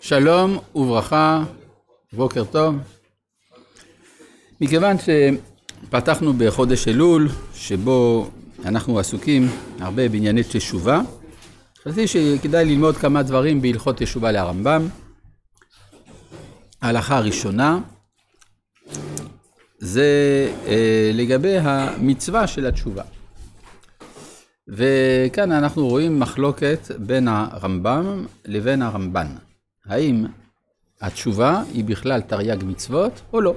שלום וברכה, בוקר טוב. מכיוון שפתחנו בחודש אלול, שבו אנחנו עסוקים הרבה בענייני תשובה, חשבתי שכדאי ללמוד כמה דברים בהלכות תשובה לרמב"ם. ההלכה הראשונה זה אה, לגבי המצווה של התשובה. וכאן אנחנו רואים מחלוקת בין הרמב"ם לבין הרמב"ן. האם התשובה היא בכלל תרי"ג מצוות או לא.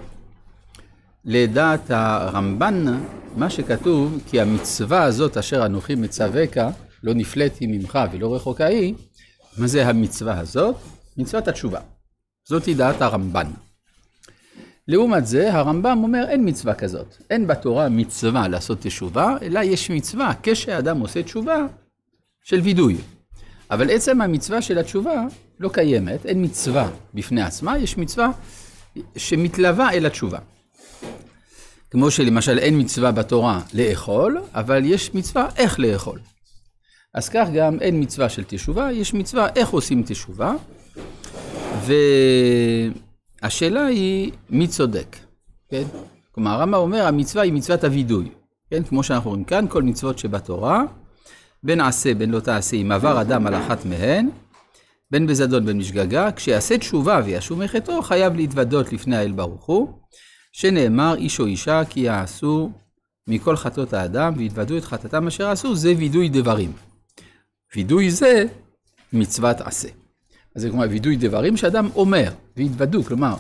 לדעת הרמב"ן, מה שכתוב, כי המצווה הזאת אשר אנוכי מצווקה, לא נפלאתי ממך ולא רחוקה היא, מה זה המצווה הזאת? מצוות התשובה. זאתי דעת הרמב"ן. לעומת זה, הרמב"ם אומר, אין מצווה כזאת. אין בתורה מצווה לעשות תשובה, אלא יש מצווה, כשאדם עושה תשובה, של וידוי. אבל עצם המצווה של התשובה לא קיימת, אין מצווה בפני עצמה, יש מצווה שמתלווה אל התשובה. כמו שלמשל אין מצווה בתורה לאכול, אבל יש מצווה איך לאכול. אז כך גם אין מצווה של תשובה, יש מצווה איך עושים תשובה. והשאלה היא, מי צודק? כן? כלומר, הרמב"ם אומר, המצווה היא מצוות הווידוי. כן? כמו שאנחנו רואים כאן, כל מצוות שבתורה, בין עשה בין לא תעשה, אם עבר אדם על אחת מהן, בין בזדון בין בשגגה, כשיעשה תשובה וישוב מחטאו, חייב להתוודות לפני האל ברוך הוא, שנאמר איש או אישה כי יעשו מכל חטאות האדם, והתוודו את חטאתם אשר עשו, זה וידוי דברים. וידוי זה מצוות עשה. אז זה כלומר וידוי דברים שאדם אומר, והתוודו, כלומר,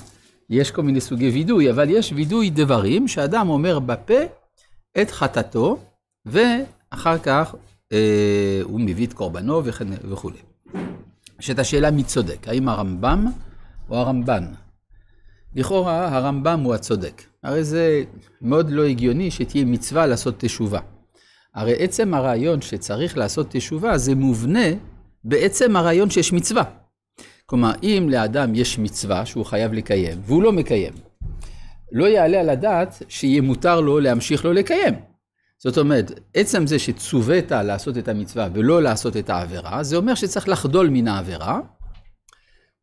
יש כל מיני סוגי וידוי, אבל יש וידוי דברים שאדם אומר בפה את חטאתו, ואחר כך אה, הוא מביא את קורבנו וכולי. יש את השאלה מי צודק, האם הרמב"ם או הרמב"ן. לכאורה הרמב"ם הוא הצודק. הרי זה מאוד לא הגיוני שתהיה מצווה לעשות תשובה. הרי עצם הרעיון שצריך לעשות תשובה זה מובנה בעצם הרעיון שיש מצווה. כלומר, אם לאדם יש מצווה שהוא חייב לקיים והוא לא מקיים, לא יעלה על הדעת שיהיה מותר לו להמשיך לא לקיים. זאת אומרת, עצם זה שצווית לעשות את המצווה ולא לעשות את העבירה, זה אומר שצריך לחדול מן העבירה.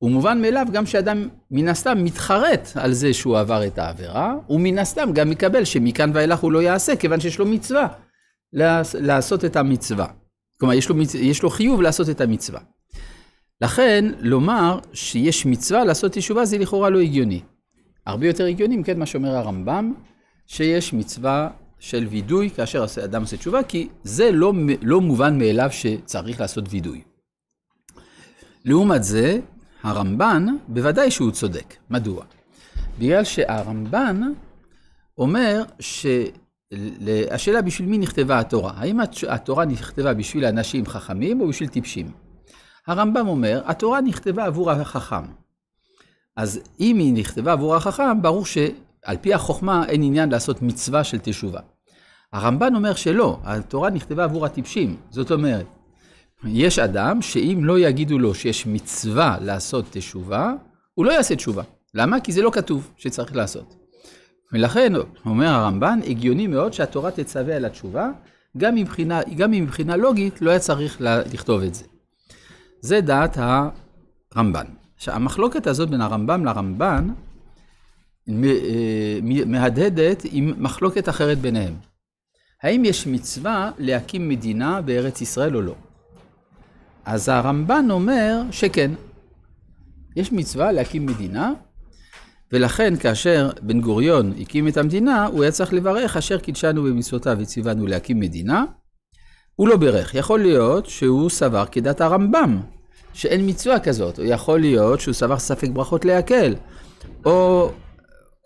ומובן מאליו גם שאדם מן הסתם מתחרט על זה שהוא עבר את העבירה, ומן הסתם גם מקבל שמכאן ואילך הוא לא יעשה, כיוון שיש לו מצווה לעשות את המצווה. כלומר, יש לו, יש לו חיוב לעשות את המצווה. לכן, לומר שיש מצווה לעשות תשובה זה לכאורה לא הגיוני. הרבה יותר הגיוני, אם כן, מה שאומר הרמב"ם, שיש מצווה של וידוי כאשר אדם עושה תשובה, כי זה לא, לא מובן מאליו שצריך לעשות וידוי. לעומת זה, הרמב"ן, בוודאי שהוא צודק. מדוע? בגלל שהרמב"ן אומר שהשאלה בשביל מי נכתבה התורה. האם התורה נכתבה בשביל אנשים חכמים או בשביל טיפשים? הרמב"ם אומר, התורה נכתבה עבור החכם. אז אם היא נכתבה עבור החכם, ברור שעל פי החוכמה אין עניין לעשות מצווה של תשובה. הרמב"ן אומר שלא, התורה נכתבה עבור הטיפשים. זאת אומרת, יש אדם שאם לא יגידו לו שיש מצווה לעשות תשובה, הוא לא יעשה תשובה. למה? כי זה לא כתוב שצריך לעשות. ולכן, אומר הרמב"ן, הגיוני מאוד שהתורה תצווה על התשובה, גם מבחינה, גם מבחינה לוגית לא היה צריך לכתוב את זה. זה דעת הרמב"ן. עכשיו, המחלוקת הזאת בין הרמב"ם לרמב"ן אה, מהדהדת עם מחלוקת אחרת ביניהם. האם יש מצווה להקים מדינה בארץ ישראל או לא? אז הרמב"ן אומר שכן. יש מצווה להקים מדינה, ולכן כאשר בן גוריון הקים את המדינה, הוא היה צריך לברך אשר קידשנו במצוותיו וציוונו להקים מדינה. הוא לא בירך. יכול להיות שהוא סבר כדת הרמב"ם, שאין מצווה כזאת. או יכול להיות שהוא סבר ספק ברכות להקל, או,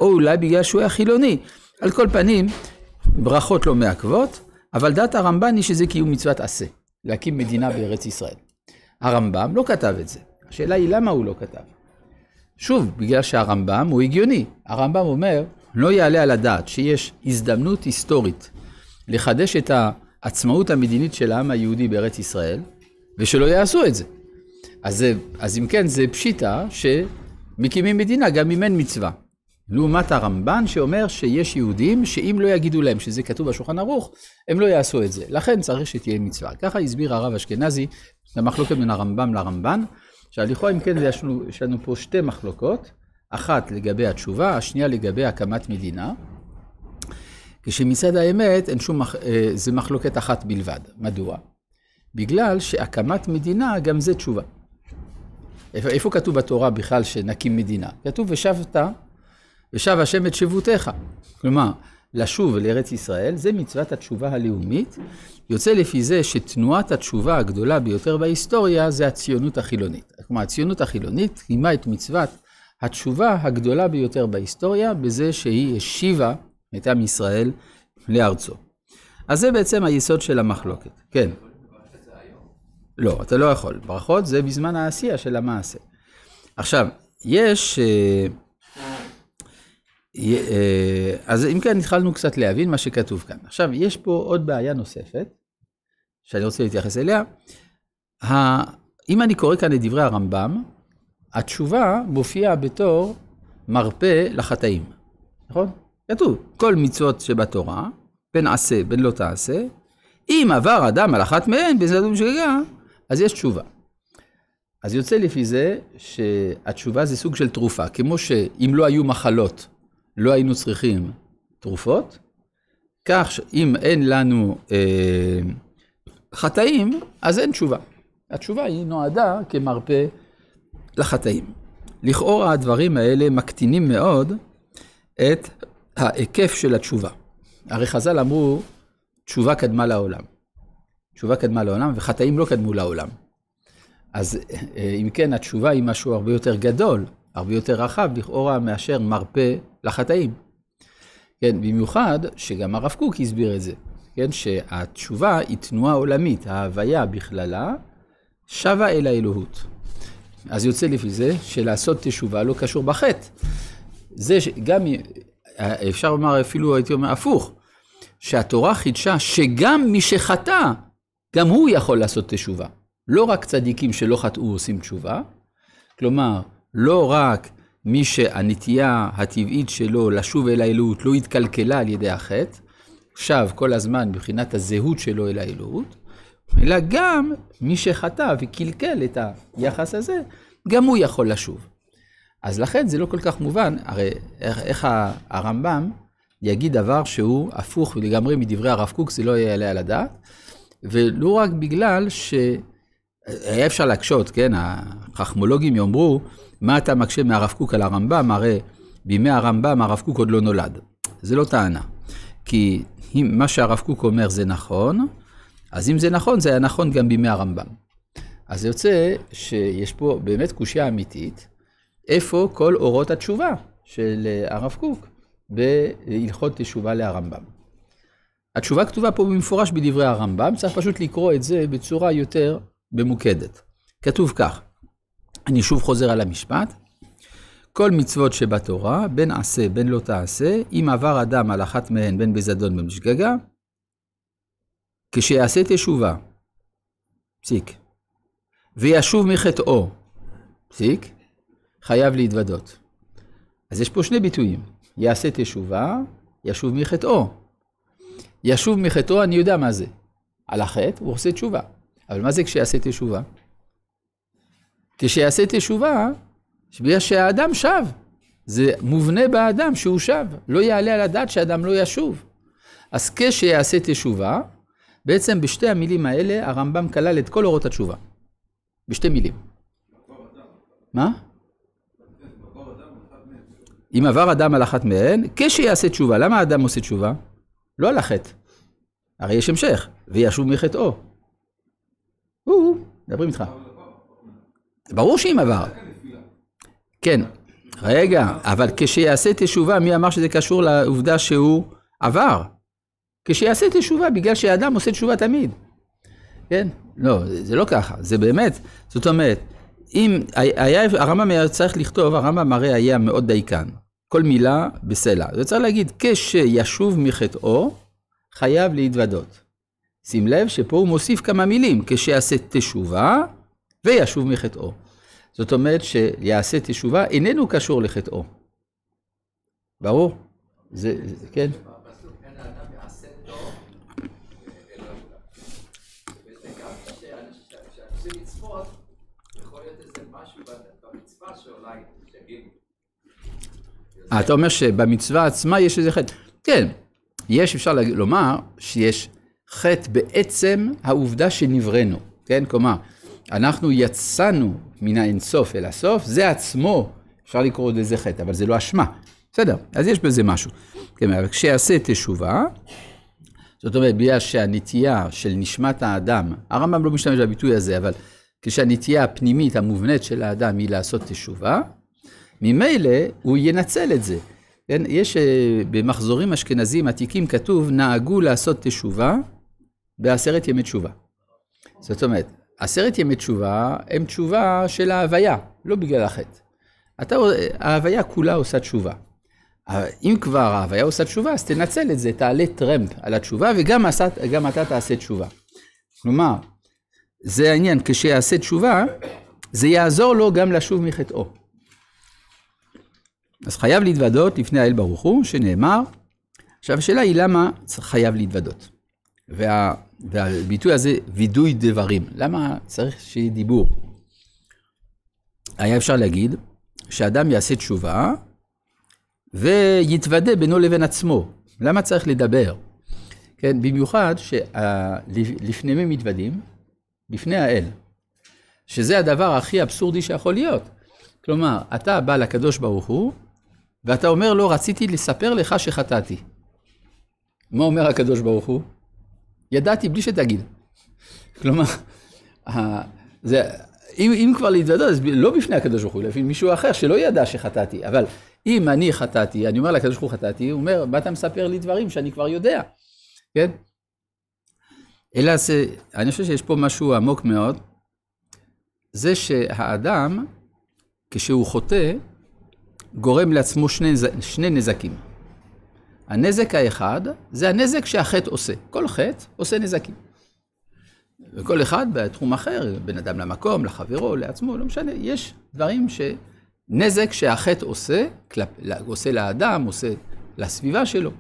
או אולי בגלל שהוא היה חילוני. על כל פנים, ברכות לא מעכבות, אבל דעת הרמב"ן היא שזה קיום מצוות עשה, להקים מדינה בארץ ישראל. הרמב"ם לא כתב את זה. השאלה היא למה הוא לא כתב. שוב, בגלל שהרמב"ם הוא הגיוני. הרמב"ם אומר, לא יעלה על הדעת שיש הזדמנות היסטורית לחדש את העצמאות המדינית של העם היהודי בארץ ישראל, ושלא יעשו את זה. אז, זה, אז אם כן, זה פשיטה שמקימים מדינה גם אם אין מצווה. לעומת הרמב"ן שאומר שיש יהודים שאם לא יגידו להם שזה כתוב בשולחן ערוך, הם לא יעשו את זה. לכן צריך שתהיה מצווה. ככה הסביר הרב אשכנזי את המחלוקת בין הרמב"ם לרמב"ן. עכשיו לכאורה אם כן יש לנו, יש לנו פה שתי מחלוקות, אחת לגבי התשובה, השנייה לגבי הקמת מדינה. כשמצד האמת אין שום, מח... אה, זה מחלוקת אחת בלבד. מדוע? בגלל שהקמת מדינה גם זה תשובה. איפה כתוב בתורה בכלל שנקים מדינה? כתוב ושבת ושב השם את שבותיך. כלומר, לשוב לארץ ישראל, זה מצוות התשובה הלאומית. יוצא לפי זה שתנועת התשובה הגדולה ביותר בהיסטוריה זה הציונות החילונית. כלומר, הציונות החילונית קיימה את מצוות התשובה הגדולה ביותר בהיסטוריה, בזה שהיא השיבה את עם ישראל לארצו. אז זה בעצם היסוד של המחלוקת. כן. לא, אתה לא יכול. ברכות זה בזמן העשייה של המעשה. עכשיו, יש... Uh, אה, אז אם כן, התחלנו קצת להבין מה שכתוב כאן. עכשיו, יש פה עוד בעיה נוספת, שאני רוצה להתייחס אליה. אם אני קורא כאן את דברי הרמב"ם, התשובה מופיעה בתור מרפא לחטאים, נכון? כתוב, כל מצוות שבתורה, בין עשה בין לא תעשה, אם עבר אדם על אחת מהן בזה בזדון שגגה, אז יש תשובה. אז יוצא לפי זה שהתשובה זה סוג של תרופה, כמו שאם לא היו מחלות, לא היינו צריכים תרופות, כך שאם אין לנו אה, חטאים, אז אין תשובה. התשובה היא נועדה כמרפא לחטאים. לכאורה הדברים האלה מקטינים מאוד את ההיקף של התשובה. הרי חז"ל אמרו, תשובה קדמה לעולם. תשובה קדמה לעולם, וחטאים לא קדמו לעולם. אז אה, אם כן, התשובה היא משהו הרבה יותר גדול הרבה יותר רחב לכאורה מאשר מרפא לחטאים. כן, במיוחד שגם הרב קוק הסביר את זה, כן, שהתשובה היא תנועה עולמית, ההוויה בכללה שבה אל האלוהות. אז יוצא לפי זה שלעשות תשובה לא קשור בחטא. זה שגם, אפשר לומר אפילו, הייתי אומר, הפוך, שהתורה חידשה שגם מי שחטא, גם הוא יכול לעשות תשובה. לא רק צדיקים שלא חטאו עושים תשובה, כלומר, לא רק מי שהנטייה הטבעית שלו לשוב אל האלוהות לא התקלקלה על ידי החטא, שב כל הזמן מבחינת הזהות שלו אל האלוהות, אלא גם מי שחטא וקלקל את היחס הזה, גם הוא יכול לשוב. אז לכן זה לא כל כך מובן, הרי איך, איך הרמב"ם יגיד דבר שהוא הפוך לגמרי מדברי הרב קוק, זה לא יעלה על הדעת, ולא רק בגלל שהיה אפשר להקשות, כן? החכמולוגים יאמרו מה אתה מקשה מהרב קוק על הרמב"ם? הרי בימי הרמב"ם הרב קוק עוד לא נולד. זה לא טענה. כי אם מה שהרב קוק אומר זה נכון, אז אם זה נכון, זה היה נכון גם בימי הרמב"ם. אז יוצא שיש פה באמת קושייה אמיתית, איפה כל אורות התשובה של אה, הרב קוק בהלכות תשובה להרמב"ם. התשובה כתובה פה במפורש בדברי הרמב"ם, צריך פשוט לקרוא את זה בצורה יותר ממוקדת. כתוב כך, אני שוב חוזר על המשפט. כל מצוות שבתורה, בין עשה בין לא תעשה, אם עבר אדם על אחת מהן בין בזדון בין בשגגה, כשיעשה תשובה, פסיק, וישוב מחטאו, פסיק, חייב להתוודות. אז יש פה שני ביטויים, יעשה תשובה, ישוב מחטאו. ישוב מחטאו, אני יודע מה זה. על החטא הוא עושה תשובה. אבל מה זה כשיעשה תשובה? כשיעשה תשובה, בגלל שהאדם שב. זה מובנה באדם שהוא שב. לא יעלה על הדעת שאדם לא ישוב. אז כשיעשה תשובה, בעצם בשתי המילים האלה הרמב"ם כלל את כל אורות התשובה. בשתי מילים. מה? אם עבר אדם על אחת מהן, כשיעשה תשובה. למה האדם עושה תשובה? לא על החטא. הרי יש המשך, וישוב מחטאו. הוא, מדברים איתך. ברור שעם עבר. כן, רגע, אבל כשיעשה תשובה, מי אמר שזה קשור לעובדה שהוא עבר? כשיעשה תשובה, בגלל שאדם עושה תשובה תמיד. כן? לא, זה לא ככה, זה באמת, זאת אומרת, אם היה, הרמב"ם היה צריך לכתוב, הרמב"ם הרי היה מאוד דייקן. כל מילה בסלע. זה צריך להגיד, כשישוב מחטאו, חייב להתוודות. שים לב שפה הוא מוסיף כמה מילים, כשיעשה תשובה, וישוב מחטאו. זאת אומרת שיעשה תשובה איננו קשור לחטאו. ברור? זה, זה כן? אה, אתה אומר שבמצווה עצמה יש איזה חטא. כן, יש, אפשר לומר שיש חטא בעצם העובדה שנבראנו, כן? כלומר, אנחנו יצאנו מן האינסוף אל הסוף, זה עצמו, אפשר לקרוא לזה חטא, אבל זה לא אשמה. בסדר, אז יש בזה משהו. כן, אבל כשיעשה תשובה, זאת אומרת, בגלל שהנטייה של נשמת האדם, הרמב"ם לא משתמש בביטוי הזה, אבל כשהנטייה הפנימית המובנית של האדם היא לעשות תשובה, ממילא הוא ינצל את זה. כן? יש אה, במחזורים אשכנזיים עתיקים כתוב, נהגו לעשות תשובה בעשרת ימי תשובה. זאת אומרת, עשרת ימי תשובה הם תשובה של ההוויה, לא בגלל החטא. אתה, ההוויה כולה עושה תשובה. אם כבר ההוויה עושה תשובה, אז תנצל את זה, תעלה טרמפ על התשובה, וגם עשת, אתה תעשה תשובה. כלומר, זה העניין, כשיעשה תשובה, זה יעזור לו גם לשוב מחטאו. אז חייב להתוודות לפני האל ברוך הוא, שנאמר. עכשיו השאלה היא למה חייב להתוודות. וה, והביטוי הזה, וידוי דברים. למה צריך שיהיה דיבור? היה אפשר להגיד שאדם יעשה תשובה ויתוודה בינו לבין עצמו. למה צריך לדבר? כן, במיוחד שלפני מי מתוודים? בפני האל. שזה הדבר הכי אבסורדי שיכול להיות. כלומר, אתה בא לקדוש ברוך הוא, ואתה אומר לו, רציתי לספר לך שחטאתי. מה אומר הקדוש ברוך הוא? ידעתי בלי שתגיד. כלומר, אה, זה, אם, אם כבר להתוודות, אז לא בפני הקדוש ברוך הוא, אלא מישהו אחר שלא ידע שחטאתי. אבל אם אני חטאתי, אני אומר לקדוש ברוך הוא חטאתי, הוא אומר, מה אתה מספר לי דברים שאני כבר יודע, כן? אלא זה, אני חושב שיש פה משהו עמוק מאוד, זה שהאדם, כשהוא חוטא, גורם לעצמו שני, שני נזקים. הנזק האחד זה הנזק שהחטא עושה. כל חטא עושה נזקים. וכל אחד בתחום אחר, בין אדם למקום, לחברו, לעצמו, לא משנה. יש דברים שנזק שהחטא עושה, כלפ, עושה לאדם, עושה לסביבה שלו.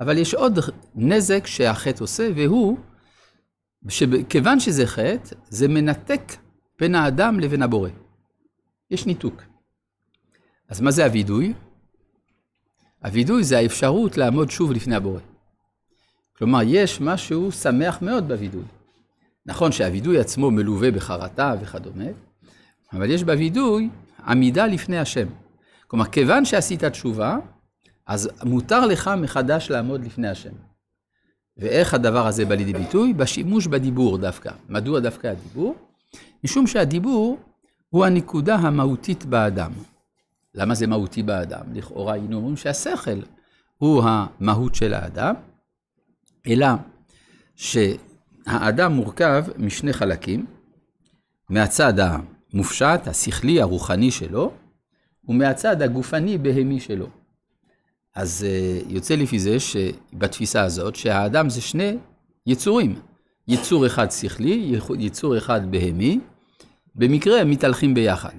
אבל יש עוד נזק שהחטא עושה, והוא שכיוון שזה חטא, זה מנתק בין האדם לבין הבורא. יש ניתוק. אז מה זה הווידוי? הווידוי זה האפשרות לעמוד שוב לפני הבורא. כלומר, יש משהו שמח מאוד בווידוי. נכון שהווידוי עצמו מלווה בחרטה וכדומה, אבל יש בווידוי עמידה לפני השם. כלומר, כיוון שעשית תשובה, אז מותר לך מחדש לעמוד לפני השם. ואיך הדבר הזה בא לידי ביטוי? בשימוש בדיבור דווקא. מדוע דווקא הדיבור? משום שהדיבור הוא הנקודה המהותית באדם. למה זה מהותי באדם? לכאורה היינו אומרים שהשכל הוא המהות של האדם, אלא שהאדם מורכב משני חלקים, מהצד המופשט, השכלי, הרוחני שלו, ומהצד הגופני, בהמי שלו. אז אה, יוצא לפי זה שבתפיסה הזאת, שהאדם זה שני יצורים. יצור אחד שכלי, יצור אחד בהמי, במקרה הם מתהלכים ביחד.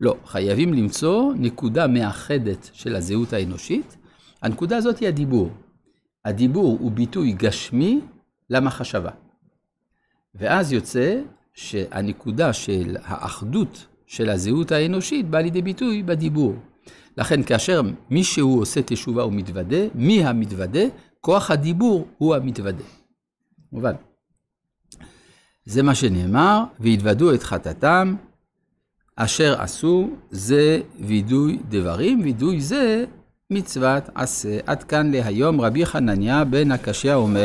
לא, חייבים למצוא נקודה מאחדת של הזהות האנושית. הנקודה הזאת היא הדיבור. הדיבור הוא ביטוי גשמי למחשבה. ואז יוצא שהנקודה של האחדות של הזהות האנושית באה לידי ביטוי בדיבור. לכן כאשר מישהו עושה תשובה הוא מתוודה, מי המתוודה? כוח הדיבור הוא המתוודה. מובן. זה מה שנאמר, והתוודו את חטאתם אשר עשו זה וידוי דברים, וידוי זה מצוות עשה. עד כאן להיום רבי חנניה בן הקשיא אומר